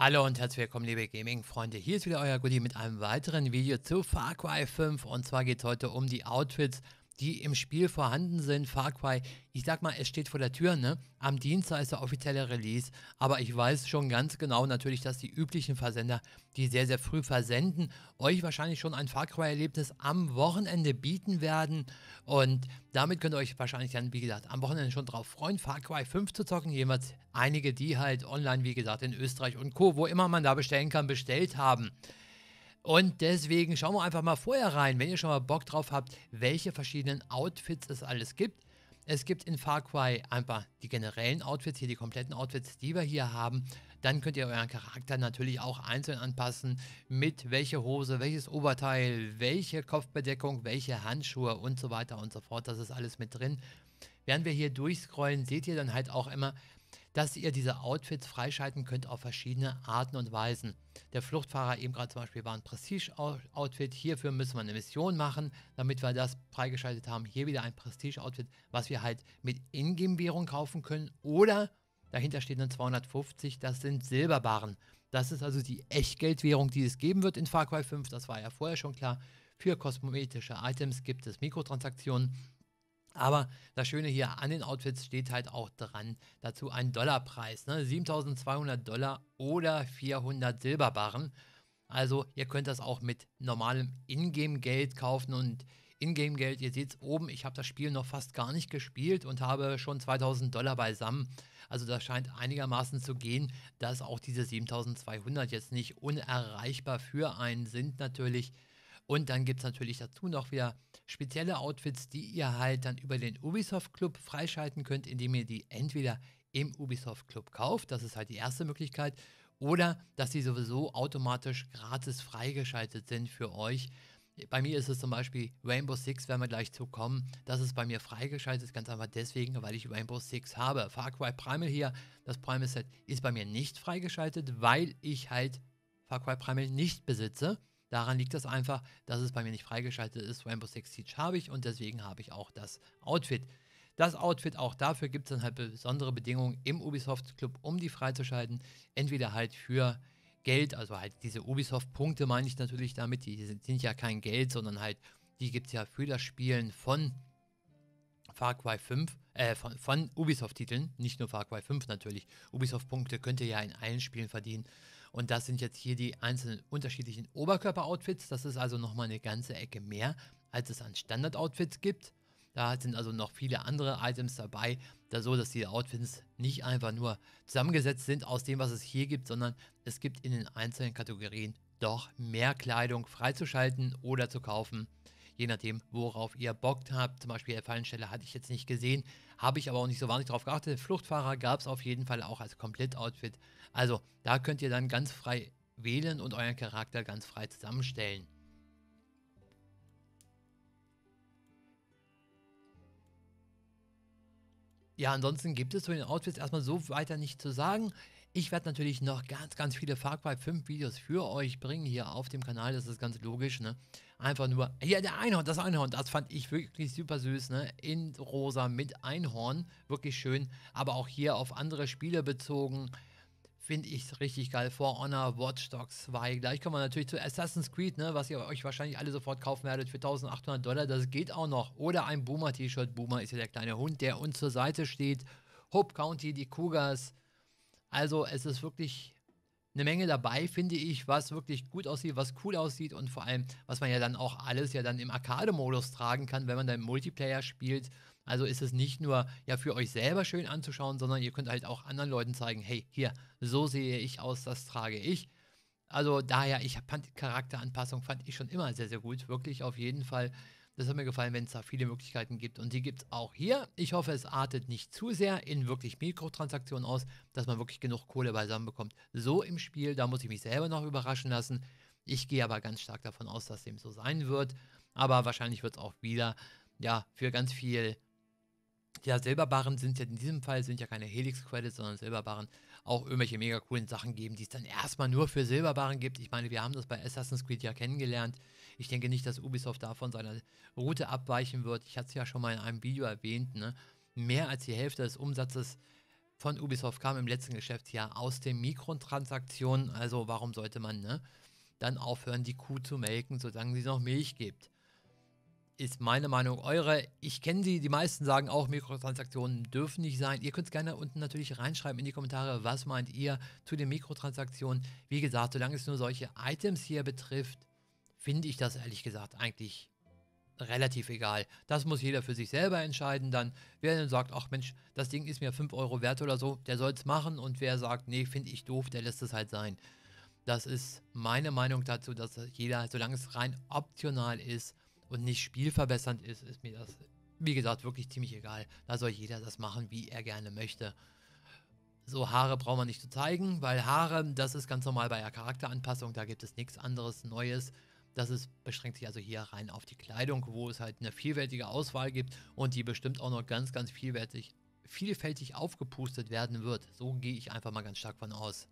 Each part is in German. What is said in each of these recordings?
Hallo und herzlich willkommen liebe Gaming-Freunde, hier ist wieder euer Goodie mit einem weiteren Video zu Far Cry 5 und zwar geht es heute um die Outfits die im Spiel vorhanden sind. Far Cry, ich sag mal, es steht vor der Tür, ne? Am Dienstag ist der offizielle Release, aber ich weiß schon ganz genau natürlich, dass die üblichen Versender, die sehr, sehr früh versenden, euch wahrscheinlich schon ein Far Cry-Erlebnis am Wochenende bieten werden. Und damit könnt ihr euch wahrscheinlich dann, wie gesagt, am Wochenende schon drauf freuen, Far Cry 5 zu zocken. Jemals einige, die halt online, wie gesagt, in Österreich und Co., wo immer man da bestellen kann, bestellt haben. Und deswegen schauen wir einfach mal vorher rein, wenn ihr schon mal Bock drauf habt, welche verschiedenen Outfits es alles gibt. Es gibt in Far Cry einfach die generellen Outfits, hier die kompletten Outfits, die wir hier haben. Dann könnt ihr euren Charakter natürlich auch einzeln anpassen, mit welcher Hose, welches Oberteil, welche Kopfbedeckung, welche Handschuhe und so weiter und so fort. Das ist alles mit drin. Während wir hier durchscrollen, seht ihr dann halt auch immer, dass ihr diese Outfits freischalten könnt auf verschiedene Arten und Weisen. Der Fluchtfahrer eben gerade zum Beispiel war ein Prestige-Outfit. Hierfür müssen wir eine Mission machen, damit wir das freigeschaltet haben. Hier wieder ein Prestige-Outfit, was wir halt mit Ingame-Währung kaufen können. Oder dahinter steht dann 250, das sind Silberbarren. Das ist also die Echtgeldwährung, die es geben wird in Far Cry 5. Das war ja vorher schon klar. Für kosmetische Items gibt es Mikrotransaktionen. Aber das Schöne hier an den Outfits steht halt auch dran, dazu ein Dollarpreis, ne? 7200 Dollar oder 400 Silberbarren. Also ihr könnt das auch mit normalem Ingame-Geld kaufen und Ingame-Geld, ihr seht es oben, ich habe das Spiel noch fast gar nicht gespielt und habe schon 2000 Dollar beisammen. Also das scheint einigermaßen zu gehen, dass auch diese 7200 jetzt nicht unerreichbar für einen sind natürlich. Und dann gibt es natürlich dazu noch wieder spezielle Outfits, die ihr halt dann über den Ubisoft Club freischalten könnt, indem ihr die entweder im Ubisoft Club kauft, das ist halt die erste Möglichkeit, oder dass die sowieso automatisch gratis freigeschaltet sind für euch. Bei mir ist es zum Beispiel Rainbow Six, werden wir gleich zu kommen. Das ist bei mir freigeschaltet, ganz einfach deswegen, weil ich Rainbow Six habe. Far Cry Primal hier, das Primal Set, ist bei mir nicht freigeschaltet, weil ich halt Far Cry Primal nicht besitze. Daran liegt das einfach, dass es bei mir nicht freigeschaltet ist. Rainbow Six Siege habe ich und deswegen habe ich auch das Outfit. Das Outfit, auch dafür gibt es dann halt besondere Bedingungen im Ubisoft Club, um die freizuschalten. Entweder halt für Geld, also halt diese Ubisoft-Punkte meine ich natürlich damit, die sind ja kein Geld, sondern halt, die gibt es ja für das Spielen von Far Cry 5, äh, von, von Ubisoft-Titeln, nicht nur Far Cry 5 natürlich. Ubisoft-Punkte könnt ihr ja in allen Spielen verdienen. Und das sind jetzt hier die einzelnen unterschiedlichen Oberkörper-Outfits. Das ist also nochmal eine ganze Ecke mehr, als es an Standard-Outfits gibt. Da sind also noch viele andere Items dabei, da so, dass die Outfits nicht einfach nur zusammengesetzt sind aus dem, was es hier gibt, sondern es gibt in den einzelnen Kategorien doch mehr Kleidung freizuschalten oder zu kaufen je nachdem, worauf ihr Bock habt. Zum Beispiel Fallenstelle hatte ich jetzt nicht gesehen, habe ich aber auch nicht so wahnsinnig drauf geachtet. Fluchtfahrer gab es auf jeden Fall auch als Komplett-Outfit. Also da könnt ihr dann ganz frei wählen und euren Charakter ganz frei zusammenstellen. Ja, ansonsten gibt es zu den Outfits erstmal so weiter nicht zu sagen. Ich werde natürlich noch ganz, ganz viele Far Cry 5 Videos für euch bringen hier auf dem Kanal, das ist ganz logisch, ne? einfach nur, ja, der Einhorn, das Einhorn, das fand ich wirklich super süß, ne? In rosa mit Einhorn, wirklich schön, aber auch hier auf andere Spiele bezogen finde ich es richtig geil. For Honor, Watch Dogs 2. Gleich kommen wir natürlich zu Assassin's Creed, ne, was ihr euch wahrscheinlich alle sofort kaufen werdet für 1800 Dollar. Das geht auch noch. Oder ein Boomer-T-Shirt. Boomer ist ja der kleine Hund, der uns zur Seite steht. Hope County, die Cougars. Also es ist wirklich eine Menge dabei, finde ich, was wirklich gut aussieht, was cool aussieht und vor allem, was man ja dann auch alles ja dann im Arcade-Modus tragen kann, wenn man dann Multiplayer spielt. Also ist es nicht nur ja für euch selber schön anzuschauen, sondern ihr könnt halt auch anderen Leuten zeigen, hey, hier, so sehe ich aus, das trage ich. Also daher, ich fand Charakteranpassung fand ich schon immer sehr, sehr gut. Wirklich auf jeden Fall das hat mir gefallen, wenn es da viele Möglichkeiten gibt. Und die gibt es auch hier. Ich hoffe, es artet nicht zu sehr in wirklich Mikrotransaktionen aus, dass man wirklich genug Kohle beisammen bekommt. So im Spiel, da muss ich mich selber noch überraschen lassen. Ich gehe aber ganz stark davon aus, dass dem so sein wird. Aber wahrscheinlich wird es auch wieder, ja, für ganz viel. Ja, Silberbarren sind ja in diesem Fall sind ja keine Helix-Credits, sondern Silberbarren auch irgendwelche mega coolen Sachen geben, die es dann erstmal nur für Silberbarren gibt. Ich meine, wir haben das bei Assassin's Creed ja kennengelernt. Ich denke nicht, dass Ubisoft davon von seiner Route abweichen wird. Ich hatte es ja schon mal in einem Video erwähnt. Ne? Mehr als die Hälfte des Umsatzes von Ubisoft kam im letzten Geschäftsjahr aus den Mikrotransaktionen. Also warum sollte man ne, dann aufhören, die Kuh zu melken, solange sie noch Milch gibt? Ist meine Meinung eure. Ich kenne sie, die meisten sagen auch, Mikrotransaktionen dürfen nicht sein. Ihr könnt es gerne unten natürlich reinschreiben in die Kommentare, was meint ihr zu den Mikrotransaktionen. Wie gesagt, solange es nur solche Items hier betrifft, finde ich das ehrlich gesagt eigentlich relativ egal. Das muss jeder für sich selber entscheiden dann. Wer dann sagt, ach Mensch, das Ding ist mir 5 Euro wert oder so, der soll es machen. Und wer sagt, nee, finde ich doof, der lässt es halt sein. Das ist meine Meinung dazu, dass jeder, solange es rein optional ist und nicht spielverbessernd ist, ist mir das, wie gesagt, wirklich ziemlich egal. Da soll jeder das machen, wie er gerne möchte. So, Haare braucht man nicht zu zeigen, weil Haare, das ist ganz normal bei der Charakteranpassung, da gibt es nichts anderes Neues. Das ist, beschränkt sich also hier rein auf die Kleidung, wo es halt eine vielfältige Auswahl gibt und die bestimmt auch noch ganz, ganz vielfältig, vielfältig aufgepustet werden wird. So gehe ich einfach mal ganz stark von aus.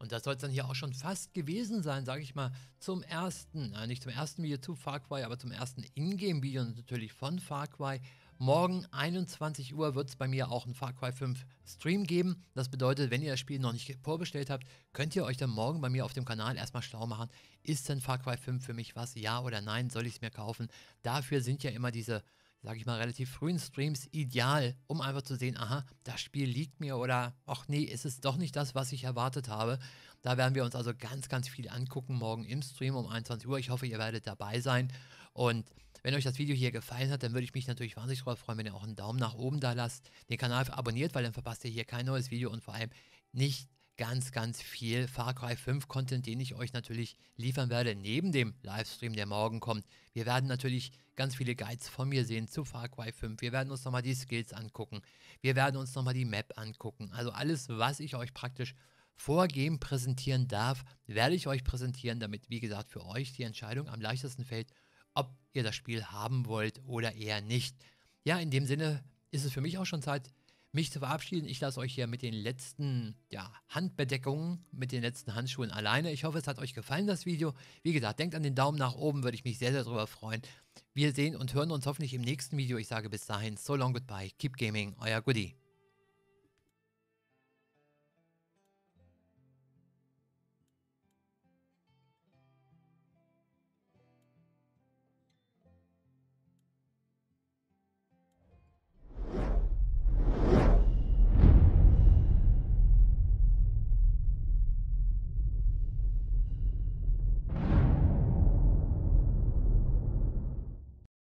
Und das soll es dann hier auch schon fast gewesen sein, sage ich mal, zum ersten, äh, nicht zum ersten Video zu Far Cry, aber zum ersten Ingame-Video natürlich von Far Cry. Morgen 21 Uhr wird es bei mir auch einen Far Cry 5 Stream geben. Das bedeutet, wenn ihr das Spiel noch nicht vorbestellt habt, könnt ihr euch dann morgen bei mir auf dem Kanal erstmal schlau machen. Ist denn Far Cry 5 für mich was? Ja oder nein? Soll ich es mir kaufen? Dafür sind ja immer diese sage ich mal, relativ frühen Streams ideal, um einfach zu sehen, aha, das Spiel liegt mir oder ach nee, ist es doch nicht das, was ich erwartet habe. Da werden wir uns also ganz, ganz viel angucken morgen im Stream um 21 Uhr. Ich hoffe, ihr werdet dabei sein und wenn euch das Video hier gefallen hat, dann würde ich mich natürlich wahnsinnig darüber freuen, wenn ihr auch einen Daumen nach oben da lasst, den Kanal abonniert, weil dann verpasst ihr hier kein neues Video und vor allem nicht ganz, ganz viel Far Cry 5 Content, den ich euch natürlich liefern werde, neben dem Livestream, der morgen kommt. Wir werden natürlich ganz viele Guides von mir sehen zu Far Cry 5. Wir werden uns nochmal die Skills angucken. Wir werden uns nochmal die Map angucken. Also alles, was ich euch praktisch vorgeben präsentieren darf, werde ich euch präsentieren, damit, wie gesagt, für euch die Entscheidung am leichtesten fällt, ob ihr das Spiel haben wollt oder eher nicht. Ja, in dem Sinne ist es für mich auch schon Zeit, mich zu verabschieden. Ich lasse euch hier mit den letzten ja, Handbedeckungen, mit den letzten Handschuhen alleine. Ich hoffe, es hat euch gefallen, das Video. Wie gesagt, denkt an den Daumen nach oben, würde ich mich sehr, sehr darüber freuen. Wir sehen und hören uns hoffentlich im nächsten Video. Ich sage bis dahin, so long goodbye, keep gaming, euer Goodie.